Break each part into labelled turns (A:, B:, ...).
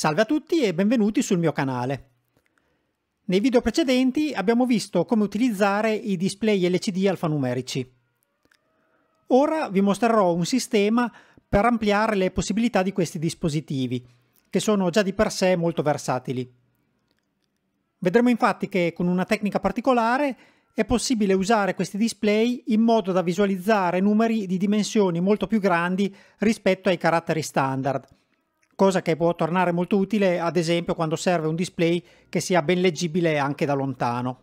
A: Salve a tutti e benvenuti sul mio canale. Nei video precedenti abbiamo visto come utilizzare i display LCD alfanumerici. Ora vi mostrerò un sistema per ampliare le possibilità di questi dispositivi, che sono già di per sé molto versatili. Vedremo infatti che con una tecnica particolare è possibile usare questi display in modo da visualizzare numeri di dimensioni molto più grandi rispetto ai caratteri standard, cosa che può tornare molto utile ad esempio quando serve un display che sia ben leggibile anche da lontano.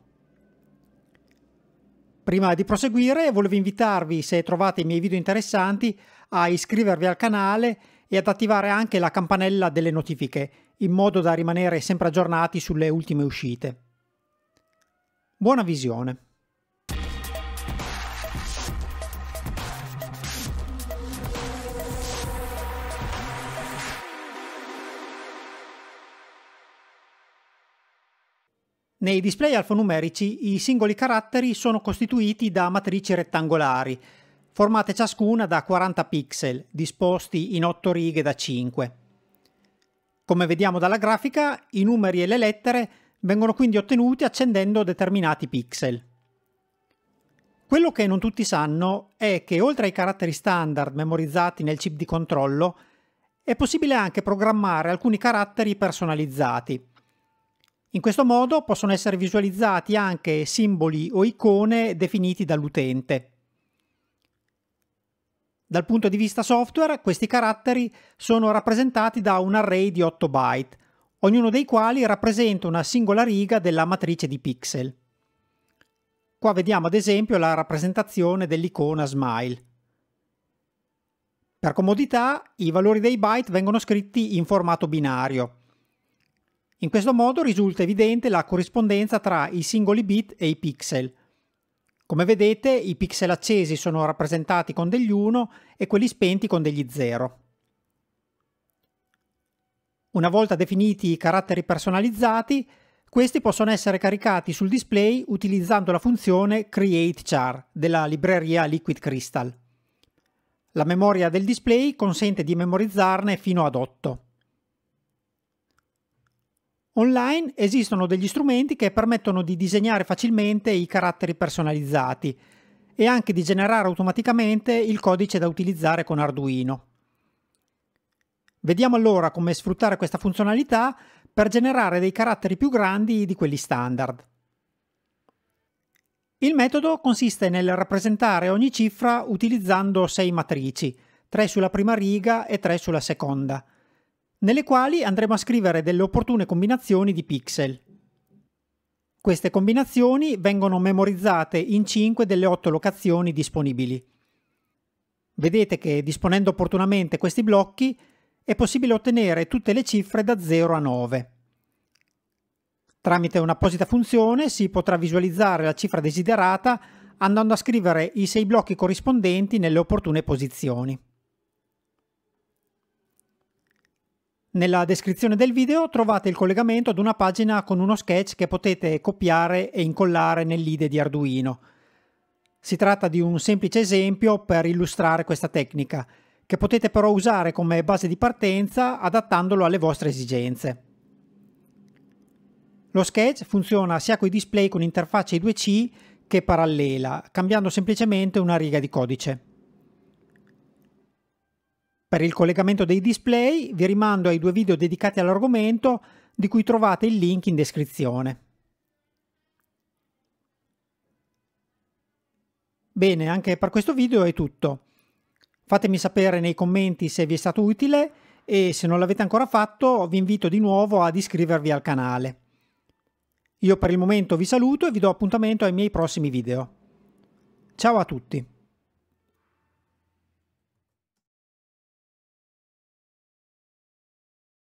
A: Prima di proseguire volevo invitarvi, se trovate i miei video interessanti, a iscrivervi al canale e ad attivare anche la campanella delle notifiche, in modo da rimanere sempre aggiornati sulle ultime uscite. Buona visione! Nei display alfanumerici i singoli caratteri sono costituiti da matrici rettangolari, formate ciascuna da 40 pixel, disposti in 8 righe da 5. Come vediamo dalla grafica, i numeri e le lettere vengono quindi ottenuti accendendo determinati pixel. Quello che non tutti sanno è che oltre ai caratteri standard memorizzati nel chip di controllo, è possibile anche programmare alcuni caratteri personalizzati, in questo modo possono essere visualizzati anche simboli o icone definiti dall'utente. Dal punto di vista software, questi caratteri sono rappresentati da un array di 8 byte, ognuno dei quali rappresenta una singola riga della matrice di pixel. Qua vediamo ad esempio la rappresentazione dell'icona Smile. Per comodità, i valori dei byte vengono scritti in formato binario, in questo modo risulta evidente la corrispondenza tra i singoli bit e i pixel. Come vedete i pixel accesi sono rappresentati con degli 1 e quelli spenti con degli 0. Una volta definiti i caratteri personalizzati, questi possono essere caricati sul display utilizzando la funzione CreateChar della libreria Liquid Crystal. La memoria del display consente di memorizzarne fino ad 8. Online esistono degli strumenti che permettono di disegnare facilmente i caratteri personalizzati e anche di generare automaticamente il codice da utilizzare con Arduino. Vediamo allora come sfruttare questa funzionalità per generare dei caratteri più grandi di quelli standard. Il metodo consiste nel rappresentare ogni cifra utilizzando sei matrici, tre sulla prima riga e tre sulla seconda, nelle quali andremo a scrivere delle opportune combinazioni di pixel. Queste combinazioni vengono memorizzate in 5 delle 8 locazioni disponibili. Vedete che disponendo opportunamente questi blocchi è possibile ottenere tutte le cifre da 0 a 9. Tramite un'apposita funzione si potrà visualizzare la cifra desiderata andando a scrivere i 6 blocchi corrispondenti nelle opportune posizioni. Nella descrizione del video trovate il collegamento ad una pagina con uno sketch che potete copiare e incollare nell'IDE di Arduino. Si tratta di un semplice esempio per illustrare questa tecnica, che potete però usare come base di partenza adattandolo alle vostre esigenze. Lo sketch funziona sia con i display con interfaccia I2C che parallela, cambiando semplicemente una riga di codice. Per il collegamento dei display vi rimando ai due video dedicati all'argomento di cui trovate il link in descrizione. Bene, anche per questo video è tutto. Fatemi sapere nei commenti se vi è stato utile e se non l'avete ancora fatto vi invito di nuovo ad iscrivervi al canale. Io per il momento vi saluto e vi do appuntamento ai miei prossimi video. Ciao a tutti!